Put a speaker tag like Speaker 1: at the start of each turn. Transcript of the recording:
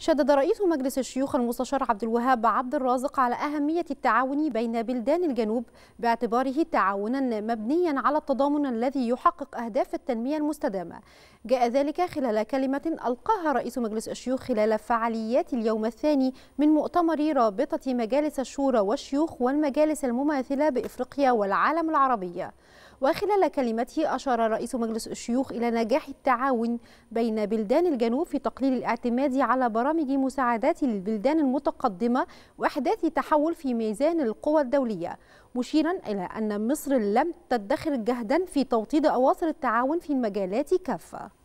Speaker 1: شدد رئيس مجلس الشيوخ المستشار عبد الوهاب عبد الرازق على أهمية التعاون بين بلدان الجنوب باعتباره تعاونا مبنيا على التضامن الذي يحقق أهداف التنمية المستدامة جاء ذلك خلال كلمة ألقاها رئيس مجلس الشيوخ خلال فعاليات اليوم الثاني من مؤتمر رابطة مجالس الشورى والشيوخ والمجالس المماثلة بإفريقيا والعالم العربي وخلال كلمته أشار رئيس مجلس الشيوخ إلى نجاح التعاون بين بلدان الجنوب في تقليل الاعتماد على برامج مساعدات للبلدان المتقدمة وإحداث تحول في ميزان القوى الدولية مشيرا إلى أن مصر لم تدخر جهدا في توطيد أواصر التعاون في المجالات كافة